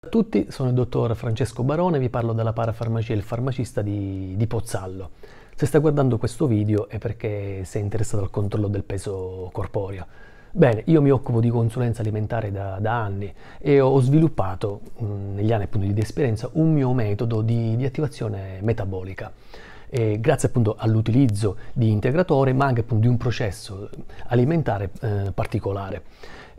Ciao a tutti, sono il dottor Francesco Barone, vi parlo della parafarmacia Il Farmacista di, di, Pozzallo. Se sta guardando questo video è perché sei interessato al controllo del peso corporeo. Bene, io mi occupo di consulenza alimentare da, da anni e ho sviluppato, mm, negli anni appunto di esperienza, un mio metodo di, di attivazione metabolica. E grazie appunto all'utilizzo di integratore ma anche appunto di un processo alimentare eh, particolare.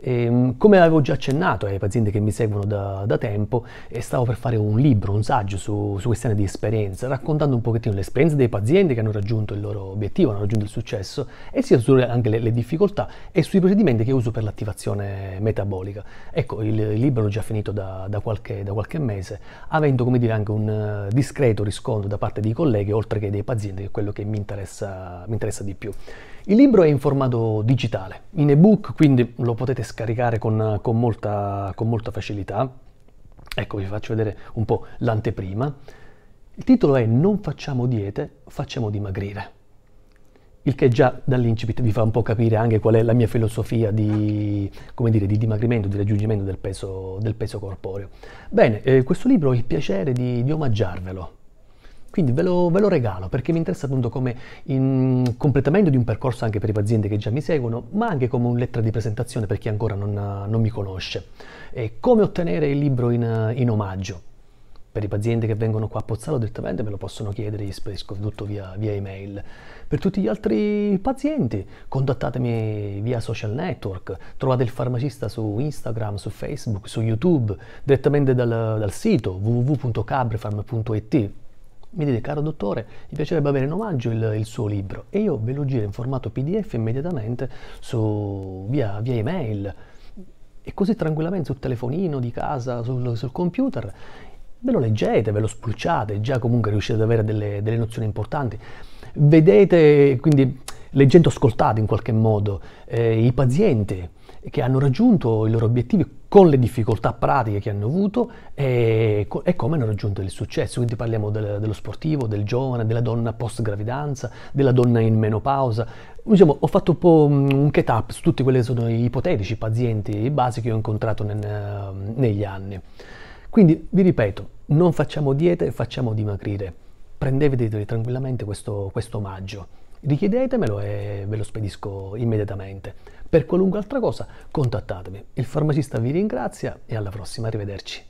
E, ehm, come avevo già accennato ai pazienti che mi seguono da, da tempo, eh, stavo per fare un libro, un saggio su, su questione di esperienza, raccontando un pochettino l'esperienza dei pazienti che hanno raggiunto il loro obiettivo, hanno raggiunto il successo, e sia sulle anche le, le, difficoltà e sui procedimenti che uso per l'attivazione metabolica. Ecco, il, il libro l'ho già finito da, da, qualche, da, qualche, mese, avendo come dire anche un eh, discreto riscontro da parte dei colleghi, oltre che dei pazienti, che è quello che mi interessa, mi interessa di più. Il libro è in formato digitale, in ebook, quindi lo potete scaricare con, con, molta, con molta facilità. Ecco, vi faccio vedere un po' l'anteprima. Il titolo è Non facciamo diete, facciamo dimagrire. Il che già dall'incipit vi fa un po' capire anche qual è la mia filosofia di, dire, di dimagrimento, di raggiungimento del peso, del peso corporeo. Bene, eh, questo libro ho il piacere di, di omaggiarvelo. Quindi ve lo, ve lo, regalo perché mi interessa appunto come completamento di un percorso anche per i pazienti che già mi seguono, ma anche come un lettera di presentazione per chi ancora non, non mi conosce. E come ottenere il libro in, in, omaggio? Per i pazienti che vengono qua a Pozzallo direttamente me lo possono chiedere soprattutto via, via email. Per tutti gli altri pazienti contattatemi via social network, trovate il farmacista su Instagram, su Facebook, su YouTube, direttamente dal, dal sito www.cabrefarm.it mi dite caro dottore mi piacerebbe avere in omaggio il, il, suo libro e io ve lo giro in formato pdf immediatamente su, via, via email e così tranquillamente sul telefonino di casa sul, sul computer ve lo leggete, ve lo spulciate, già comunque riuscite ad avere delle, delle nozioni importanti. Vedete, quindi leggendo ascoltato in qualche modo eh, i pazienti che hanno raggiunto i loro obiettivi con le difficoltà pratiche che hanno avuto e, e come hanno raggiunto il successo. Quindi parliamo del, dello sportivo, del giovane, della donna post gravidanza, della donna in menopausa. Diciamo, ho fatto un po' un catch-up su tutti quelli che sono i ipotetici pazienti basi che ho incontrato nel, negli anni. Quindi vi ripeto, non facciamo diete, facciamo dimagrire. Prendetevi tranquillamente questo, questo omaggio richiedetemelo e ve lo spedisco immediatamente. Per qualunque altra cosa contattatemi. Il farmacista vi ringrazia e alla prossima, arrivederci.